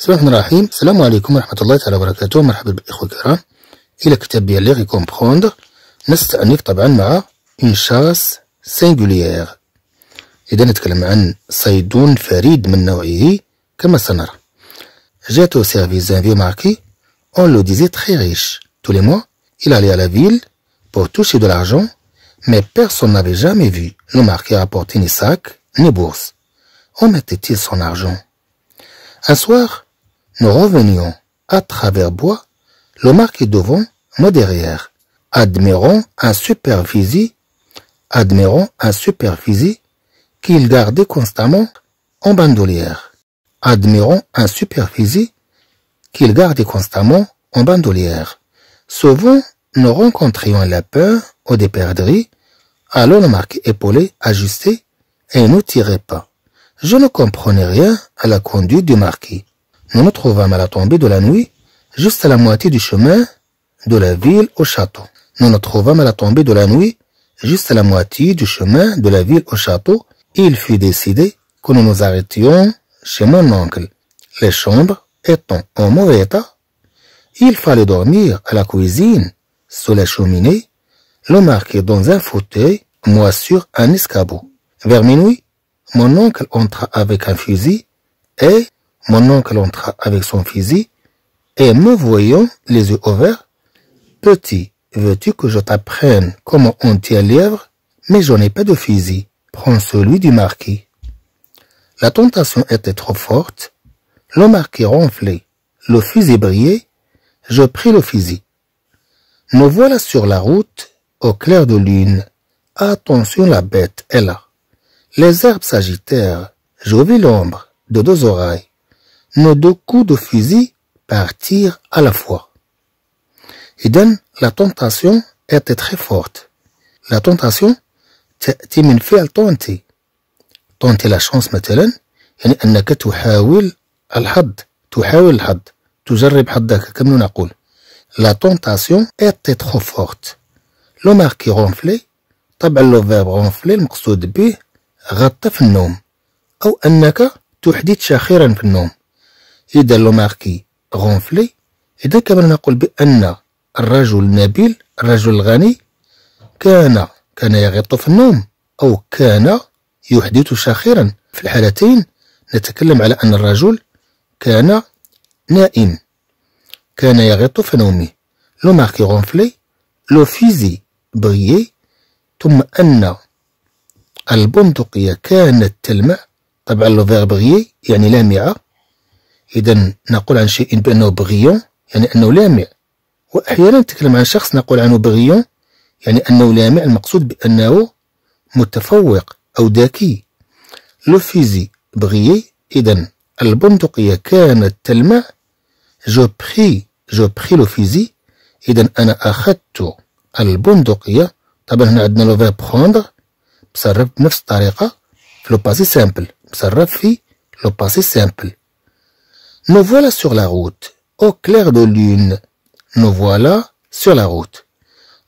Salaam alaikum wa rahmatullahi wa barakatuhu et la catelle bien l'air y comprendre n'est-ce que n'est-ce pas une chasse singulière et là on saïdoun farid comme on le voit j'étais au service d'un marquis on le disait très riche tous les mois il allait à la ville pour toucher de l'argent mais personne n'avait jamais vu ni marquis apporter ni sac ni bourse on mettait-il son argent un soir nous revenions à travers bois, le marquis devant, moi derrière, Admirons un superficie, admirons un superficie qu'il gardait constamment en bandoulière, Admirons un superficie qu'il gardait constamment en bandoulière. Souvent, nous rencontrions la peur ou des alors le marquis épaulé, ajusté, et ne tirait pas. Je ne comprenais rien à la conduite du marquis nous nous trouvâmes à la tombée de la nuit, juste à la moitié du chemin de la ville au château. Nous nous trouvâmes à la tombée de la nuit, juste à la moitié du chemin de la ville au château, il fut décidé que nous nous arrêtions chez mon oncle. Les chambres étant en mauvais état, il fallait dormir à la cuisine, sous la cheminée, le marquer dans un fauteuil, moi sur un escabeau. Vers minuit, mon oncle entra avec un fusil et mon oncle entra avec son fusil et me voyant les yeux ouverts, petit, veux-tu que je t'apprenne comment on tient lièvre? Mais je n'ai pas de fusil. Prends celui du marquis. La tentation était trop forte. Le marquis ronflait. Le fusil brillait. Je pris le fusil. Nous voilà sur la route, au clair de lune. Attention, la bête est là. Les herbes s'agitèrent. Je vis l'ombre de deux oreilles. nos deux coups de fusil partirent à la fois. إذن la tentation était تخي فورت لا تونتاسيون تأتي من فعل تونتي. تونتي لا شونس مثلا يعني أنك تحاول الحظ تحاول الحظ تجرب حظك كما نقول. La tentation était تخو فورت لو ماركي غونفلي طبعا لو فيرب غونفلي المقصود به غطى في النوم أو أنك تحدث شاخرا في النوم. إذا لوماركي غونفلي إذا كما نقول بأن الرجل النبيل الرجل الغني كان كان يغط في النوم أو كان يحدث شاخرا في الحالتين نتكلم على أن الرجل كان نائم كان يغط في نومه لو ماركي غونفلي لو فيزي بغيي ثم أن البندقية كانت تلمع طبعا لو فيغ بغيي يعني لامعة إذا نقول عن شيء بأنه بغيون يعني أنه لامع وأحيانا نتكلم عن شخص نقول عنه بغيون يعني أنه لامع المقصود بأنه متفوق أو ذكي لو فيزي بغيي إذا البندقية كانت تلمع جو بخي جو بخي لو فيزي إذا أنا أخذت البندقية طبعا هنا عندنا لو فيرب بروندر مصرف بنفس الطريقة في لو باسي سامبل مصرف في لو باسي سامبل Nous voilà sur la route, au clair de lune. Nous voilà sur la route.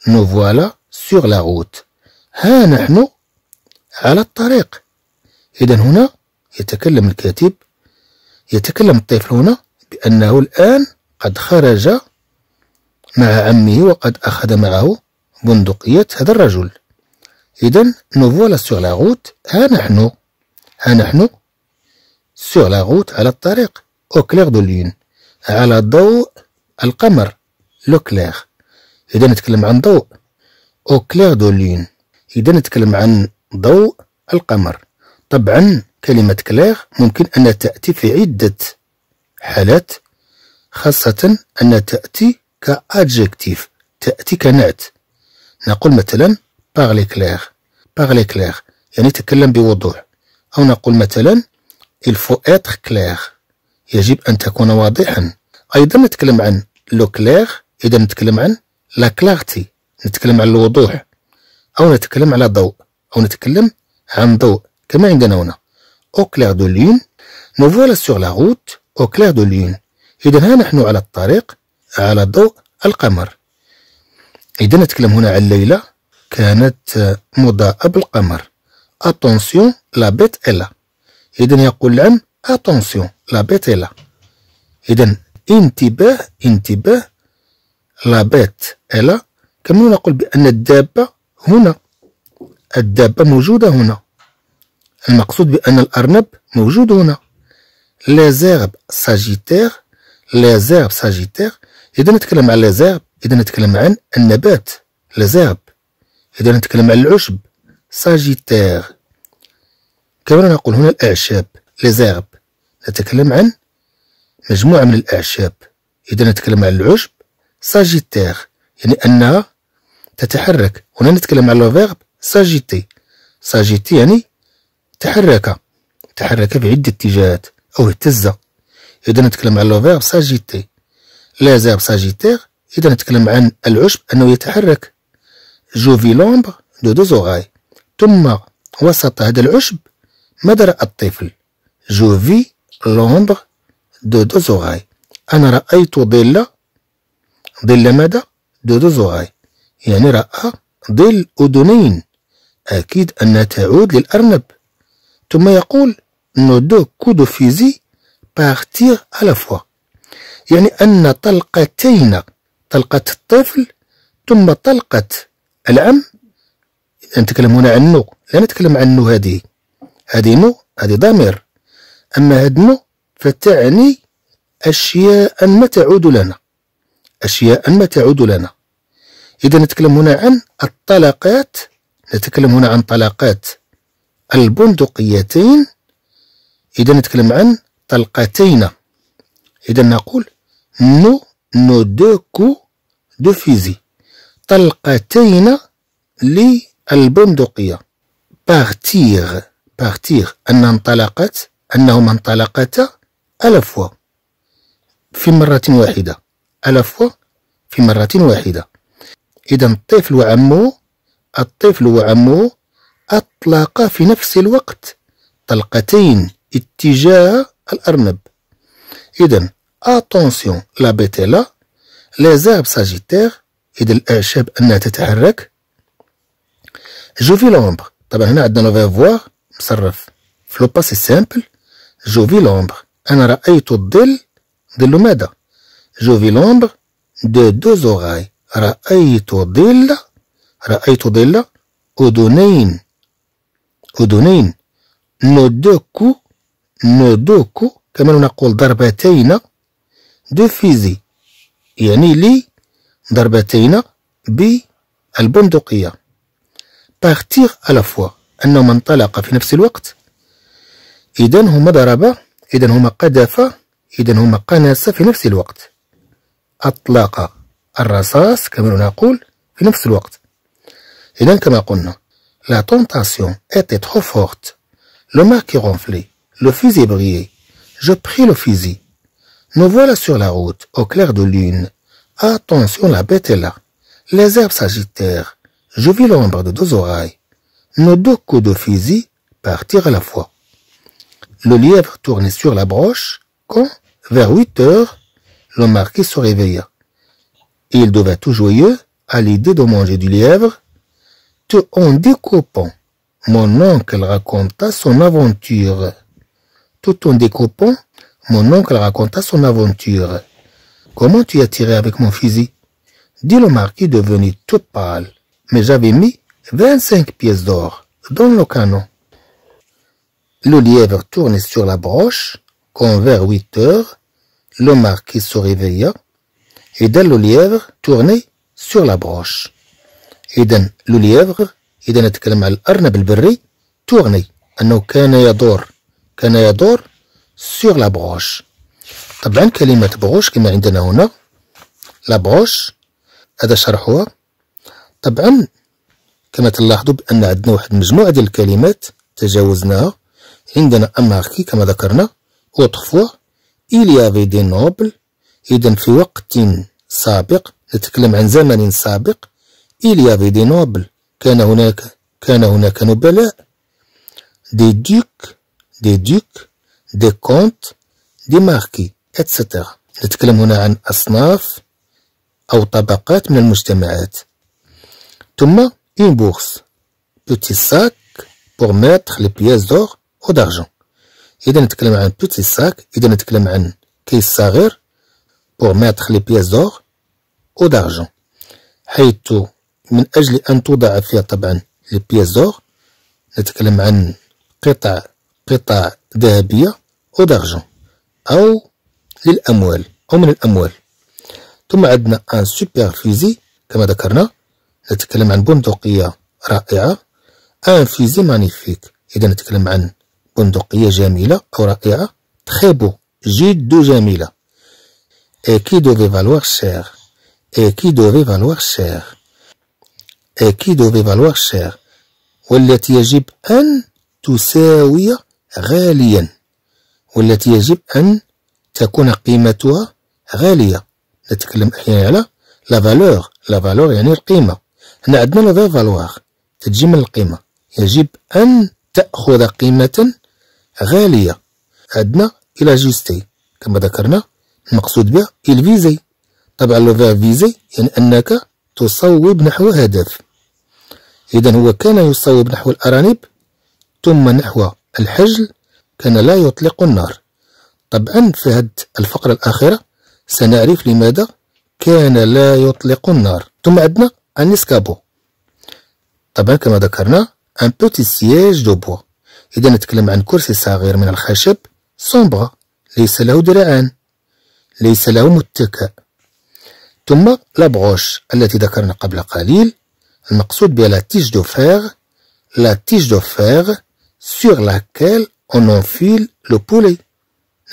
Nous voilà sur la route. ها نحن على الطريق. إذا هنا يتكلم الكاتب يتكلم الطفل هنا بأنه الآن قد خرج مع عمه وقد أخذ معه بندقية هذا الرجل إذا نوفولا سوغ لا غوت ها نحن ها نحن سوغ لا غوت على الطريق au clair de lune على ضوء القمر لو كلير إذا نتكلم عن ضوء او كلير دو لين إذا نتكلم عن ضوء القمر طبعا كلمة كليغ ممكن أن تأتي في عدة حالات خاصة أن تأتي كأدجكتيف تأتي كنعت نقول مثلا باغلي كليغ باغلي كليغ يعني تكلم بوضوح أو نقول مثلا il faut être clair يجب أن تكون واضحا أيضا نتكلم عن لو كليغ إذا نتكلم عن لا كلاغتي نتكلم عن الوضوح أو نتكلم على ضوء أو نتكلم عن ضوء كما عندنا هنا أو كليغ دو لين نو فوالا سور لا روت أو كليغ دو لين إذا ها نحن على الطريق على ضوء القمر إذا نتكلم هنا عن ليلى كانت مضاءة بالقمر اتونسيون لا بيت إلا إذا يقول العم اتونسيون لا بيت لا إذا انتباه انتباه لا بيت لا كما نقول بأن الدابة هنا الدابة موجودة هنا المقصود بأن الأرنب موجود هنا لازيرب ساجيتير لازيرب ساجيتير إذا نتكلم عن لازيرب إذا نتكلم عن النبات لازيرب إذا نتكلم عن العشب ساجيتير كما نقول هنا الأعشاب لازيرب نتكلم عن مجموعة من الأعشاب إذا نتكلم عن العشب ساجيتير يعني أنها تتحرك هنا نتكلم عن لو فيرب ساجيتي ساجيتي يعني تحرك تحرك بعدة اتجاهات أو اهتز إذا نتكلم عن لو فيرب ساجيتي لا زاب ساجيتير إذا نتكلم عن العشب أنه يتحرك جو في لومبر دو دو زوغاي ثم وسط هذا العشب ماذا رأى الطفل جو في لوندر دو دو زوغاي أنا رأيت ظل ظل ماذا؟ دو دو زوغاي يعني رأى ظل أذنين أكيد أنها تعود للأرنب ثم يقول نو دو كو دو فيزي partirent à يعني أن طلقتين طلقة الطفل ثم طلقة العم نتكلم هنا عن نو لا نتكلم عن نو هذه هذه نو هذه ضمير أما هدنا فتعني أشياء ما تعود لنا أشياء ما تعود لنا إذا نتكلم هنا عن الطلقات نتكلم هنا عن طلقات البندقيتين إذا نتكلم عن طلقتين إذا نقول نو نو دو كو دو فيزي طلقتين للبندقية بارتيغ بارتيغ أن انطلقت أنهما انطلقتا ألفوا في مرة واحدة ألفوا في مرة واحدة إذا الطفل وعمه الطفل وعمه أطلقا في نفس الوقت طلقتين اتجاه الأرنب إذا اتونسيون لا بيتيلا لي زاب ساجيتير إذا الأعشاب أنها تتحرك جو في لومبر طبعا هنا عندنا لو فيفوار مصرف في لو باسي سامبل جو في لومبر انا رايت الظل ظل ماذا جو في لومبر دو دو زوغاي رايت ظل رايت ظل اذنين اذنين دو كو كما نقول ضربتين دو فيزي يعني لي ضربتين بالبندقيه بارتيغ على فوا انه انطلق في نفس الوقت La tentation était trop forte le marquis ronflait le fusil brillait je pris le fusil nous voilà sur la route au clair de lune attention la bête est là les herbes s'agitèrent je vis l'ombre de deux oreilles nos deux coups de fusil partirent à la fois le lièvre tournait sur la broche quand, vers huit heures, le marquis se réveilla. il devint tout joyeux à l'idée de manger du lièvre. Tout en découpant, mon oncle raconta son aventure. Tout en découpant, mon oncle raconta son aventure. Comment tu as tiré avec mon fusil? dit le marquis devenu tout pâle. Mais j'avais mis vingt-cinq pièces d'or dans le canon. Le lièvre tourne sur la broche, quand vers 8 heures, le marquis se réveilla, et إذا لو ليفر تورني سور لا بروش إذا لو ليفر إذا نتكلم على الأرنب البري تورني أنه كان يدور كان يدور سور لا بروش طبعا كلمة بروش كما عندنا هنا لا بروش هذا شرحها طبعا كما تلاحظوا بأن عندنا واحد مجموعة ديال الكلمات تجاوزناها عندنا أماركي كما ذكرنا أوتخفوا إليافي دي نوبل إذا في وقت سابق نتكلم عن زمن سابق إليافي دي نوبل كان هناك كان هناك نبلاء دي دوك دي دوك دي كونت دي ماركي اتسيتيرا نتكلم هنا عن أصناف أو طبقات من المجتمعات ثم اون بورس بوتي ساك بور ميتر لي بيس دور ودارجون اذا نتكلم عن بوتي ساك اذا نتكلم عن كيس صغير بور ميتخ لي بياس دور ودارجون حيث من اجل ان توضع فيها طبعا لي بياس دور نتكلم عن قطع قطع ذهبيه ودارجون او للاموال او من الاموال ثم عندنا ان سوبر فيزي كما ذكرنا نتكلم عن بندقيه رائعه ان فيزي مانيفيك اذا نتكلم عن بندقية جميلة أو رائعة تخي بو جد جميلة إي كي دو في فالواغ devait إي كي دو في فالواغ valoir إي كي دو في فالواغ cher والتي يجب أن تساوي غاليا والتي يجب أن تكون قيمتها غالية نتكلم أحيانا على لا فالور لا فالور يعني القيمة هنا عندنا لا فالوار تجي من القيمة يجب أن تأخذ قيمة غالية أدنى إلى جيستي كما ذكرنا المقصود بها الفيزي طبعا لو فيزي يعني أنك تصوب نحو هدف إذا هو كان يصوب نحو الأرانب ثم نحو الحجل كان لا يطلق النار طبعا في هذه الفقرة الأخيرة سنعرف لماذا كان لا يطلق النار ثم عندنا ان اسكابو طبعا كما ذكرنا ان بوتي سياج دو بوا إذا نتكلم عن كرسي صغير من الخشب صومبا ليس له درعان ليس له متكأ ثم لابغوش التي ذكرنا قبل قليل المقصود بها لا تيش دو فيغ لا تيش دو فيغ سيغ لاكيل اون انفيل لو بولي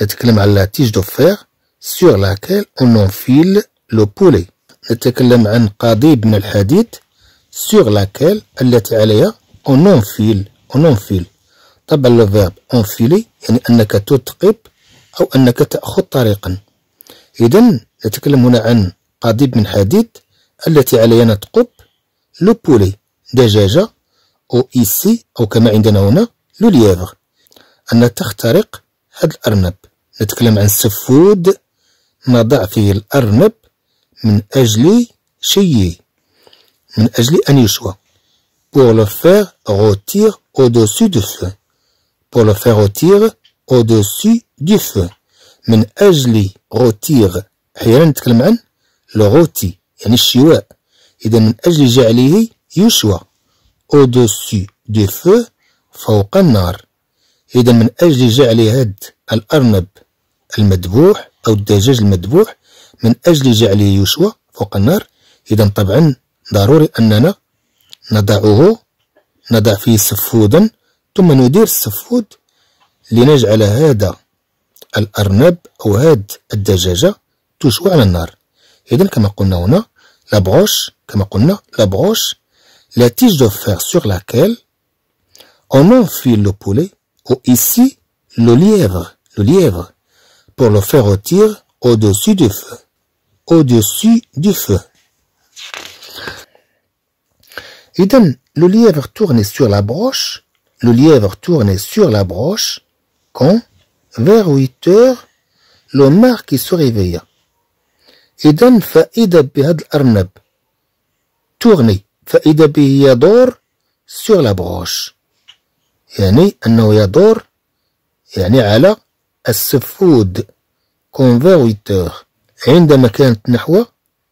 نتكلم على لا تيش دو فيغ سيغ لاكيل اون انفيل لو بولي نتكلم عن قضيب من الحديد سيغ لاكيل التي عليها اون انفيل اون انفيل طبعا الفيرب اونفيلي يعني انك تثقب او انك تاخذ طريقا اذا نتكلم هنا عن قضيب من حديد التي عليها نثقب لو بولي دجاجه او ايسي او كما عندنا هنا لو ليفغ ان تخترق هذا الارنب نتكلم عن سفود نضع فيه الارنب من اجل شيء من اجل ان يشوى pour le faire rôtir au-dessus du feu. pour le faire rôtir au-dessus du feu. من أجل روتيغ أحيانا نتكلم عن الروتي يعني الشواء إذا من أجل جعله يشوى au-dessus du feu فوق النار إذا من أجل جعل هاد الأرنب المذبوح أو الدجاج المذبوح من أجل جعله يشوى فوق النار إذا طبعا ضروري أننا نضعه نضع فيه سفودا ثم ندير السفود لنجعل هذا الأرنب أو هاد الدجاجة تشوى على النار إذا كما قلنا la broche كما dit, la broche la tige de fer sur laquelle on enfile le poulet ou ici le lièvre le lièvre pour le faire rôtir au-dessus du feu au-dessus du feu Donc, le lièvre tourné sur la broche le lièvre tournait sur la broche quand, vers huit heures, l'homme marquis se réveilla. إذا فائدة بهذا الأرنب تورني فائدة به يدور سور لا بروش يعني أنه يدور يعني على السفود كونفيريتور عندما كانت نحو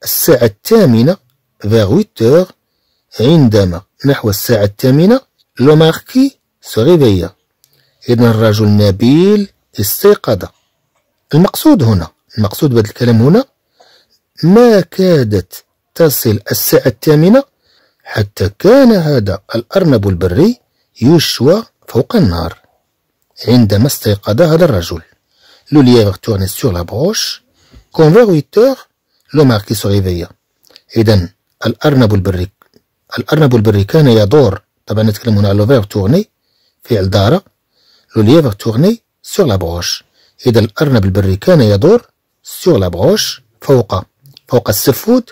الساعة الثامنة فيغويتور عندما نحو الساعة الثامنة لو ماركي سوريفيا إذا الرجل نبيل استيقظ. المقصود هنا المقصود بهذا الكلام هنا ما كادت تصل الساعة الثامنة حتى كان هذا الأرنب البري يشوى فوق النار عندما استيقظ هذا الرجل لو lièvre تورني سور لا broche quand vers 8 heures le إذا الأرنب البري الأرنب البري كان يدور طبعا نتكلم هنا على لو فيرب تورني فعل دار لو ليفر تورني سور لا بروش إذا الأرنب البري كان يدور سور لا بروش فوق فوق السفود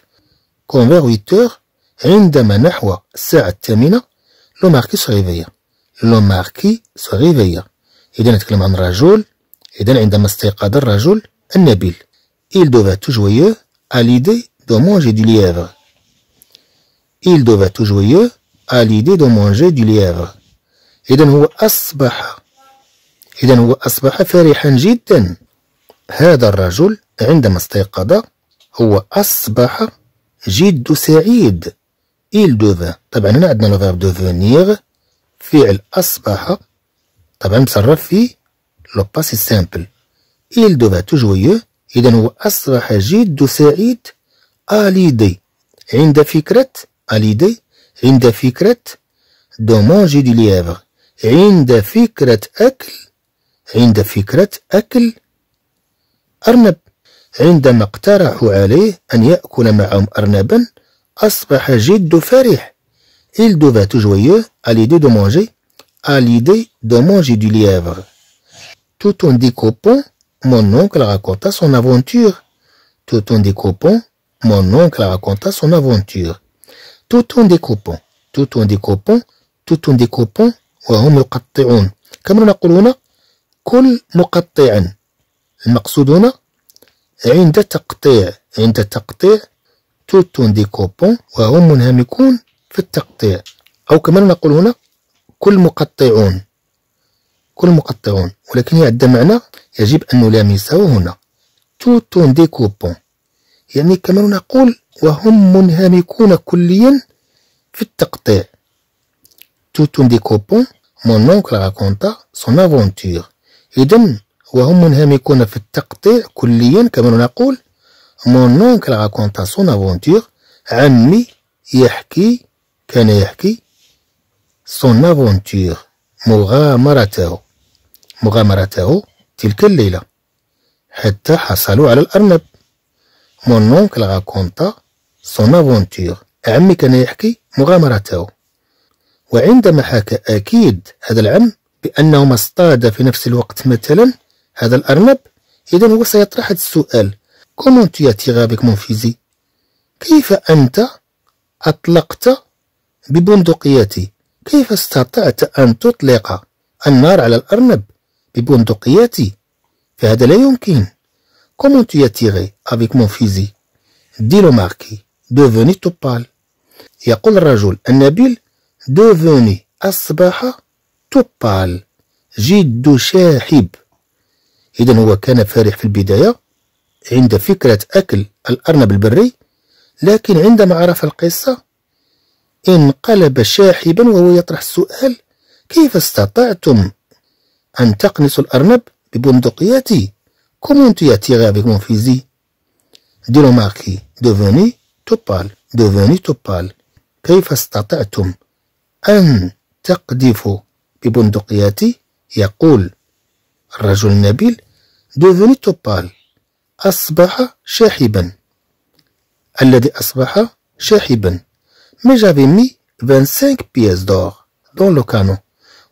كونفير ويتور عندما نحو الساعة الثامنة لو ماركي سوريفيا لو ماركي سوريفيا إذا نتكلم عن رجل إذا عندما استيقظ الرجل النبيل il devait tout joyeux à l'idée de manger du lièvre. Il devait tout joyeux à l'idée de manger du lièvre إذا هو أصبح إذا هو أصبح فرحا جدا هذا الرجل عندما استيقظ هو أصبح جد سعيد il devint طبعا هنا عندنا لو فيرب دوفونيغ فعل أصبح طبعا مصرف في لو باسي سامبل il devint joyeux إذا هو أصبح جد سعيد أليدي عند فكرة أليدي عند فكرة du lièvre. دي ليفر عند فكرة أكل عند فكرة أكل أرنب عندما اقترحوا عليه أن يأكل معهم أرنبا أصبح جد فرح Il devait tout joyeux à l'idée de manger, à l'idée de manger du lièvre. Tout en découpant, mon oncle raconta son aventure. Tout en découpant, mon oncle raconta son aventure. توتون دي كوبون توتون دي كوبون توتون دي كوبون وهم يقطعون كما نقول هنا كل مقطع المقصود هنا عند تقطيع عند تقطيع توتون دي كوبون وهم منهمكون في التقطيع أو كما نقول هنا كل مقطعون كل مقطعون ولكن هي معنى يجب أن نلامسه هنا توتون دي كوبون يعني كما نقول وهم منهمكون كليا في التقطيع Tout en décopant, مون اونكل راكونتا سون افونتور إذن وهم منهمكون في التقطيع كليا كما نقول مون اونكل راكونتا سون افونتور عمي يحكي كان يحكي سون افونتور مغامرته مغامرته تلك الليلة حتى حصلوا على الأرنب مون اونكل راكونتا سون افونتيغ عمي كان يحكي مغامرته وعندما حكى أكيد هذا العم بأنه ما اصطاد في نفس الوقت مثلا هذا الأرنب إذا هو سيطرح هذا السؤال كومون تياتيغا بك مونفيزي كيف أنت أطلقت ببندقيتي كيف استطعت أن تطلق النار على الأرنب ببندقيتي فهذا لا يمكن كومون اتيغي افيك مونفيزي ديلو ماركي دوفوني توبال يقول الرجل النبيل دوفوني أصبح توبال جد شاحب إذا هو كان فرح في البداية عند فكرة أكل الأرنب البري لكن عندما عرف القصة انقلب شاحبا وهو يطرح السؤال كيف استطعتم أن تقنصوا الأرنب ببندقياتي كومون تي اتيغي افيك مون فيزي ديرو ماركي دوفوني توبال دوفاني توبال كيف استطعتم أن تقذفوا ببندقياتي يقول الرجل النبيل دوفاني توبال أصبح شاحبا الذي أصبح شاحبا مي جافي مي 25 بيز دور دون لو كانو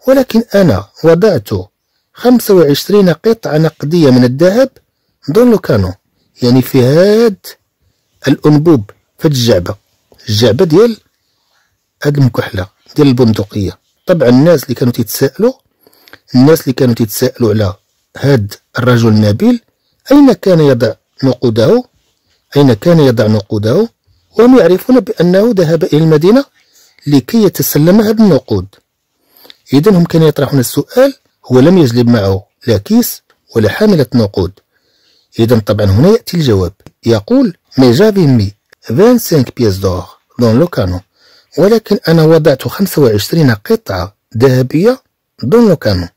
ولكن أنا وضعت 25 قطعة نقدية من الذهب دون لو كانو يعني في هاد الأنبوب فهاد الجعبه الجعبه ديال هاد المكحله ديال البندقيه طبعا الناس اللي كانوا تيتسائلوا الناس اللي كانوا تيتسائلوا على هاد الرجل النبيل اين كان يضع نقوده اين كان يضع نقوده وهم يعرفون بانه ذهب الى المدينه لكي يتسلم هاد النقود اذا هم كانوا يطرحون السؤال هو لم يجلب معه لا كيس ولا حامله نقود اذا طبعا هنا ياتي الجواب يقول ميجا مي 25 بيس دور دون لو كانو ولكن أنا وضعت 25 قطعة ذهبية دون لو كانو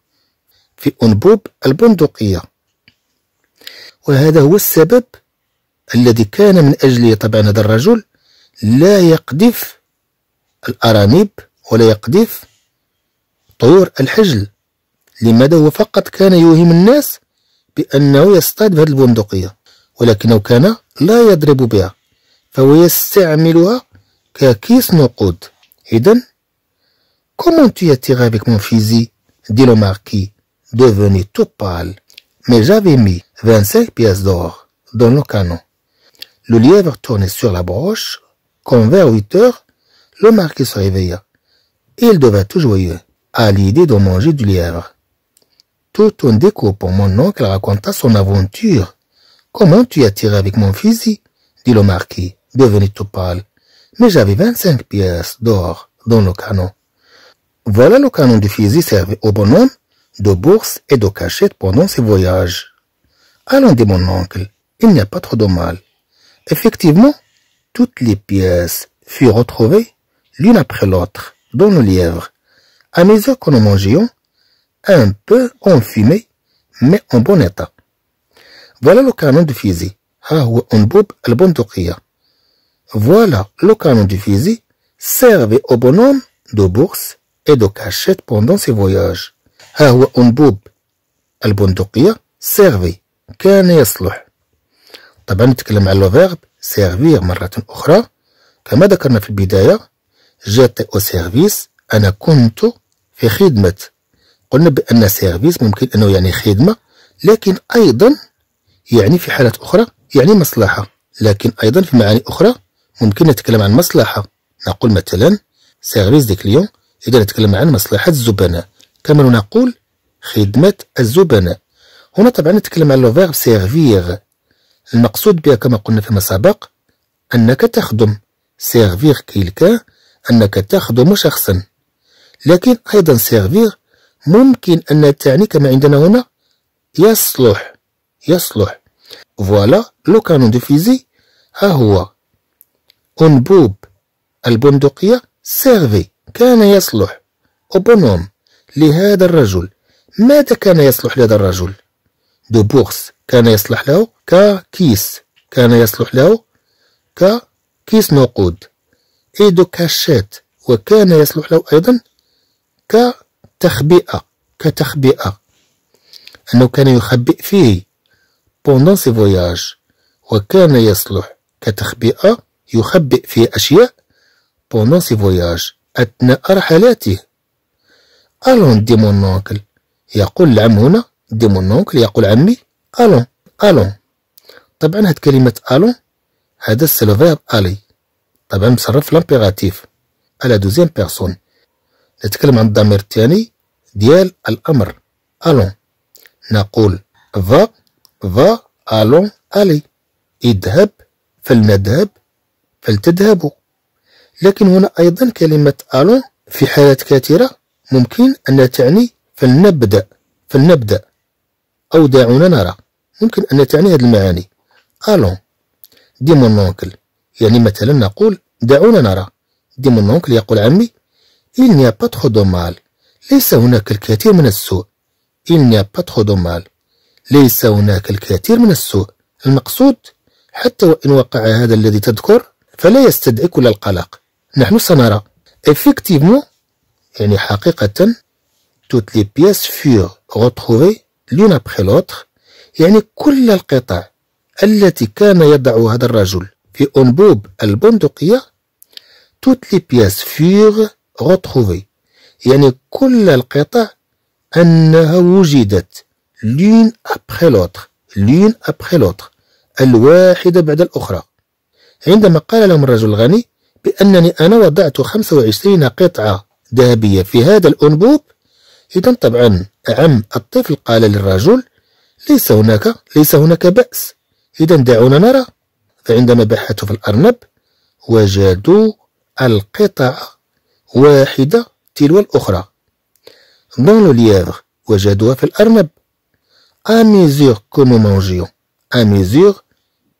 في أنبوب البندقية وهذا هو السبب الذي كان من أجله طبعا هذا الرجل لا يقذف الأرانب ولا يقذف طيور الحجل لماذا هو فقط كان يوهم الناس بأنه يصطاد بهذه البندقية ولكنه كان لا يضرب بها comment tu as tiré avec mon fusil dit le marquis, devenu tout pâle. Mais j'avais mis vingt-cinq pièces d'or dans le canon. Le lièvre tournait sur la broche. Quand vers huit heures, le marquis se réveilla. Il devint tout joyeux à l'idée de manger du lièvre. Tout en découpant, mon oncle raconta son aventure. Comment tu as tiré avec mon fusil dit le marquis devenu tout pâle. Mais j'avais vingt-cinq pièces d'or dans le canon. Voilà le canon du fusil servi au bonhomme de bourse et de cachette pendant ses voyages. Allons, dit mon oncle, il n'y a pas trop de mal. Effectivement, toutes les pièces furent retrouvées l'une après l'autre dans le lièvre. À mesure que nous mangeions un peu enfumé, mais en bon état. Voilà le canon du fusil. Ah, Voilà le canon du fusil servait au bonhomme de bourse et de cachette pendant ses voyages. ها هو أنبوب البندقية سيرفي كان يصلح طبعا نتكلم على لو فيرب سيرفير مرة أخرى كما ذكرنا في البداية جيتي أو سيرفيس أنا كنت في خدمة قلنا بأن سيرفيس ممكن أنه يعني خدمة لكن أيضا يعني في حالات أخرى يعني مصلحة لكن أيضا في معاني أخرى ممكن نتكلم عن مصلحة نقول مثلا سيرفيس دي كليون إذا نتكلم عن مصلحة الزبناء كما نقول خدمة الزبناء هنا طبعا نتكلم عن لو فيرب سيرفير المقصود بها كما قلنا فيما سبق أنك تخدم سيرفير كيلكا أنك تخدم شخصا لكن أيضا سيرفير ممكن أن تعني كما عندنا هنا يصلح يصلح فوالا لو كانون دو فيزي ها هو أنبوب البندقية سيرفي كان يصلح أوبونوم لهذا الرجل ماذا كان يصلح لهذا الرجل دو بورس كان يصلح له ككيس كان يصلح له ككيس نقود اي دو كاشات وكان يصلح له أيضا كتخبئة كتخبئة أنه كان يخبئ فيه بوندون سي فواياج وكان يصلح كتخبئة يخبئ في أشياء pendant سي فواياج أثناء رحلاته ألون دي مون أونكل يقول العم هنا دي مون أونكل يقول عمي ألون ألون طبعا هاد كلمة ألون هذا سي لو فيرب ألي طبعا مصرف لامبيراتيف على دوزيام بيرسون نتكلم عن الضمير الثاني ديال الأمر ألون نقول فا فا ألون ألي اذهب فلنذهب فلتذهبوا لكن هنا أيضا كلمة ألون في حالات كثيرة ممكن أن تعني فلنبدأ فلنبدأ أو دعونا نرى ممكن أن تعني هذه المعاني ألون دي مون أونكل يعني مثلا نقول دعونا نرى دي مون أونكل يقول عمي il n'y a pas trop de mal ليس هناك الكثير من السوء il n'y a pas trop de mal ليس هناك الكثير من السوء المقصود حتى وإن وقع هذا الذي تذكر فلا يستدعي كل القلق نحن سنرى effectivement يعني حقيقة toutes les pièces furent retrouvées l'une après l'autre يعني كل القطع التي كان يضع هذا الرجل في أنبوب البندقية toutes les pièces furent retrouvées يعني كل القطع أنها وجدت l'une après l'autre l'une après l'autre الواحدة بعد الأخرى عندما قال لهم الرجل الغني بأنني أنا وضعت 25 قطعة ذهبية في هذا الأنبوب إذا طبعا عم الطفل قال للرجل ليس هناك ليس هناك بأس إذا دعونا نرى فعندما بحثوا في الأرنب وجدوا القطع واحدة تلو الأخرى دون لو ليافغ وجدوها في الأرنب أميزيغ كونو que أميزيغ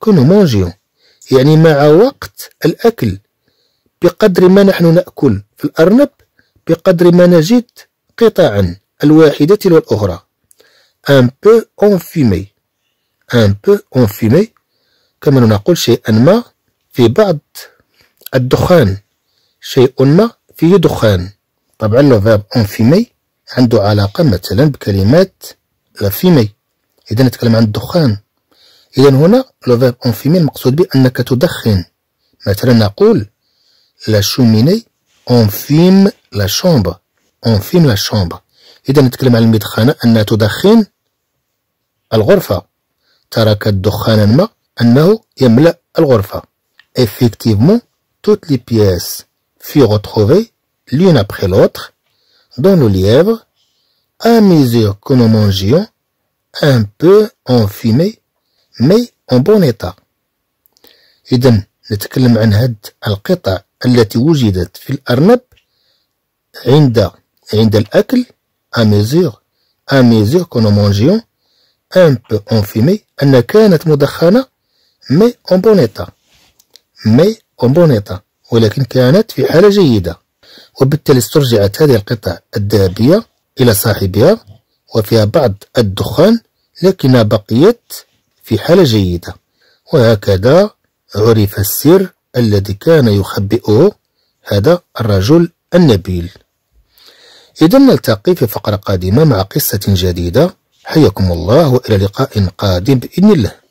كونو à يعني مع وقت الأكل بقدر ما نحن نأكل في الأرنب بقدر ما نجد قطعا الواحدة تلو الأخرى un peu enfumé un peu enfumé كما نقول شيئا ما في بعض الدخان شيء ما فيه دخان طبعا لو فيرب انفيمي عنده علاقة مثلا بكلمات لافيمي إذا نتكلم عن الدخان إذا هنا لو فيرب اون فيمي المقصود به أنك تدخن مثلا نقول لا شوميني اون فيم لا شومبر اون فيم لا شومبر إذا نتكلم على المدخنة أنها تدخن الغرفة ترك الدخان ما أنه يملأ الغرفة effectivement toutes les pièces furent retrouvées l'une après l'autre dans le lièvre à mesure que nous mangions un peu enfumé مي اون بون ايطا اذا نتكلم عن هاد القطع التي وجدت في الارنب عند عند الاكل à mesure à mesure que nous mangions un peu ان كانت مدخنه مي اون بون ايطا مي اون بون ايطا ولكن كانت في حاله جيده وبالتالي استرجعت هذه القطع الذهبيه الى صاحبها وفيها بعض الدخان لكنها بقيت في حالة جيدة وهكذا عرف السر الذي كان يخبئه هذا الرجل النبيل إذا نلتقي في فقرة قادمة مع قصة جديدة حياكم الله وإلى لقاء قادم بإذن الله